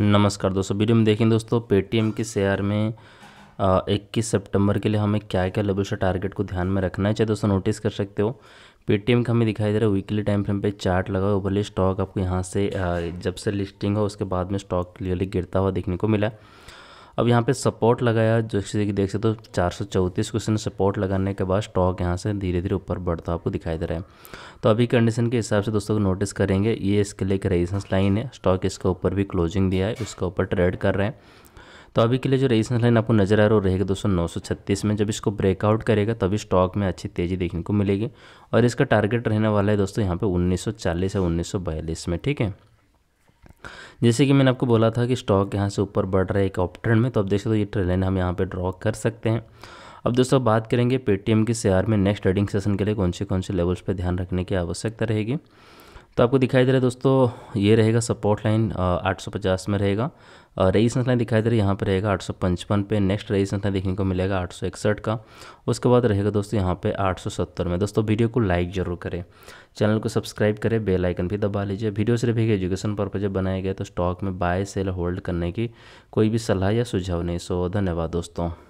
नमस्कार दोस्तों वीडियो में देखें दोस्तों पेटीएम के शेयर में इक्कीस सितंबर के लिए हमें क्या क्या लभ्यश टारगेट को ध्यान में रखना है चाहे दोस्तों नोटिस कर सकते हो पेटीएम का हमें दिखाई दे रहा है वीकली टाइम फ्रेम पे चार्ट लगा हुआ ओवरली स्टॉक आपको यहाँ से जब से लिस्टिंग हो उसके बाद में स्टॉक क्लियरली गिरता हुआ देखने को मिला अब यहाँ पे सपोर्ट लगाया जैसे कि देख सकते हो चार सौ चौंतीस क्वेश्चन सपोर्ट लगाने के बाद स्टॉक यहाँ से धीरे धीरे ऊपर बढ़ता आपको दिखाई दे रहा है तो अभी कंडीशन के हिसाब से दोस्तों को नोटिस करेंगे ये इसके लिए एक रेजिस्टेंस लाइन है स्टॉक इसके ऊपर भी क्लोजिंग दिया है इसके ऊपर ट्रेड कर रहे हैं तो अभी के लिए जो रेजिस्टेंस लाइन आपको नजर आ रहा है वो रहेगा दोस्तों छत्तीस में जब इसको ब्रेकआउट करेगा तभी स्टॉक में अच्छी तेज़ी देखने को मिलेगी और इसका टारगेट रहने वाला है दोस्तों यहाँ पे 1940 से 1942 में ठीक है जैसे कि मैंने आपको बोला था कि स्टॉक यहाँ से ऊपर बढ़ रहा है एक ऑप ट्रेंड में तो अब देख सकते हो ये ट्रेन लाइन हम यहाँ पर ड्रॉ कर सकते हैं अब दोस्तों बात करेंगे पेटीएम के शेयर में नेक्स्ट ट्रेडिंग सेशन के लिए कौन से कौन से लेवल्स पर ध्यान रखने की आवश्यकता रहेगी तो आपको दिखाई दे रहा है दोस्तों ये रहेगा सपोर्ट लाइन 850 में रहेगा रेजिस्टेंस लाइन दिखाई दे रही है यहाँ पे रहेगा आठ पे नेक्स्ट रेजिस्टेंस लाइन देखने को मिलेगा आठ का उसके बाद रहेगा दोस्तों यहाँ पे 870 में दोस्तों वीडियो को लाइक जरूर करें चैनल को सब्सक्राइब करें बेल आइकन भी दबा लीजिए वीडियो सिर्फ एक एजुकेशन पर्पज बनाया गया तो स्टॉक में बाय सेल होल्ड करने की कोई भी सलाह या सुझाव नहीं सो धन्यवाद दोस्तों